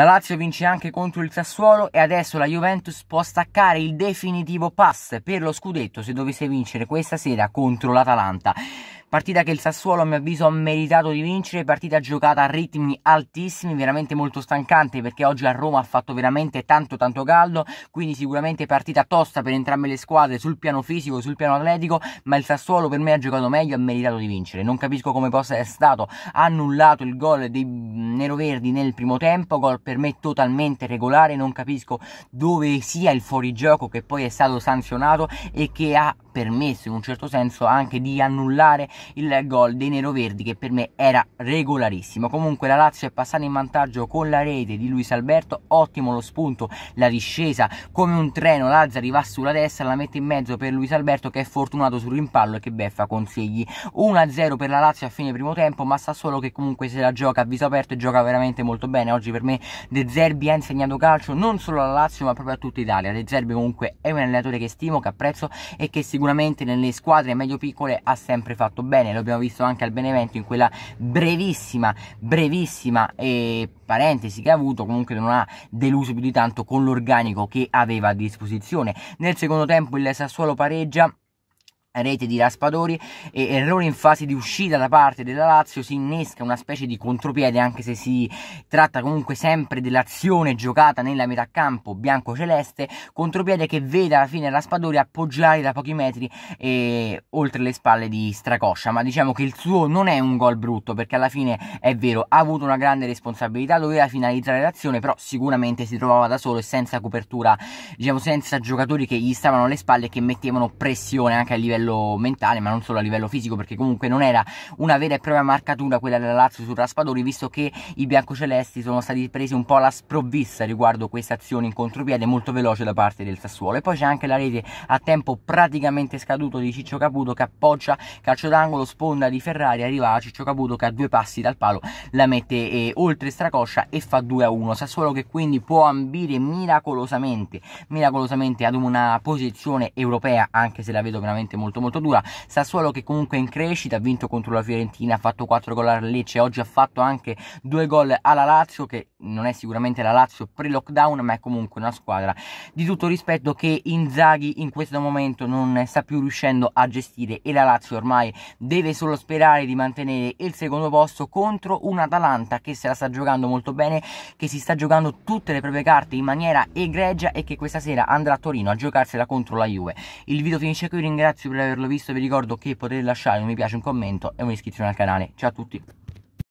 La Lazio vince anche contro il Sassuolo e adesso la Juventus può staccare il definitivo pass per lo scudetto se dovesse vincere questa sera contro l'Atalanta partita che il Sassuolo a mio avviso ha meritato di vincere, partita giocata a ritmi altissimi, veramente molto stancante perché oggi a Roma ha fatto veramente tanto tanto caldo, quindi sicuramente partita tosta per entrambe le squadre sul piano fisico, e sul piano atletico, ma il Sassuolo per me ha giocato meglio e ha meritato di vincere. Non capisco come possa essere stato annullato il gol dei neroverdi nel primo tempo, gol per me totalmente regolare, non capisco dove sia il fuorigioco che poi è stato sanzionato e che ha permesso in un certo senso anche di annullare il gol dei neroverdi che per me era regolarissimo. Comunque la Lazio è passata in vantaggio con la rete di Luis Alberto, ottimo lo spunto, la discesa come un treno, Lazzari va sulla destra, la mette in mezzo per Luis Alberto che è fortunato sul rimpallo e che beffa consigli. 1-0 per la Lazio a fine primo tempo, ma sa solo che comunque se la gioca a viso aperto e gioca veramente molto bene. Oggi per me De Zerbi ha insegnato calcio non solo alla Lazio ma proprio a tutta Italia. De Zerbi comunque è un allenatore che stimo, che apprezzo e che sicuramente nelle squadre medio-piccole ha sempre fatto bene bene, l'abbiamo visto anche al Benevento in quella brevissima, brevissima eh, parentesi che ha avuto, comunque non ha deluso più di tanto con l'organico che aveva a disposizione. Nel secondo tempo il Sassuolo pareggia rete di Raspadori e errore in fase di uscita da parte della Lazio si innesca una specie di contropiede anche se si tratta comunque sempre dell'azione giocata nella metà campo bianco-celeste contropiede che vede alla fine Raspadori appoggiare da pochi metri e, oltre le spalle di Stracoscia ma diciamo che il suo non è un gol brutto perché alla fine è vero ha avuto una grande responsabilità doveva finalizzare l'azione però sicuramente si trovava da solo e senza copertura diciamo senza giocatori che gli stavano alle spalle e che mettevano pressione anche a livello livello mentale, ma non solo a livello fisico, perché comunque non era una vera e propria marcatura quella della Lazio su Raspadori, visto che i biancocelesti sono stati presi un po' alla sprovvista riguardo questa azione in contropiede molto veloce da parte del Sassuolo. E poi c'è anche la rete a tempo praticamente scaduto di Ciccio Caputo che appoggia calcio d'angolo, sponda di Ferrari, arriva a Ciccio Caputo che a due passi dal palo la mette eh, oltre Stracoscia e fa 2 a 1. Sassuolo che quindi può ambire miracolosamente, miracolosamente ad una posizione europea, anche se la vedo veramente molto molto molto dura Sassuolo che comunque è in crescita ha vinto contro la Fiorentina ha fatto 4 gol alla Lecce oggi ha fatto anche 2 gol alla Lazio che non è sicuramente la Lazio pre-lockdown ma è comunque una squadra di tutto rispetto che Inzaghi in questo momento non sta più riuscendo a gestire e la Lazio ormai deve solo sperare di mantenere il secondo posto contro un Atalanta che se la sta giocando molto bene che si sta giocando tutte le proprie carte in maniera egregia e che questa sera andrà a Torino a giocarsela contro la Juve il video finisce qui ringrazio per averlo visto vi ricordo che potete lasciare un mi piace, un commento e un'iscrizione al canale. Ciao a tutti!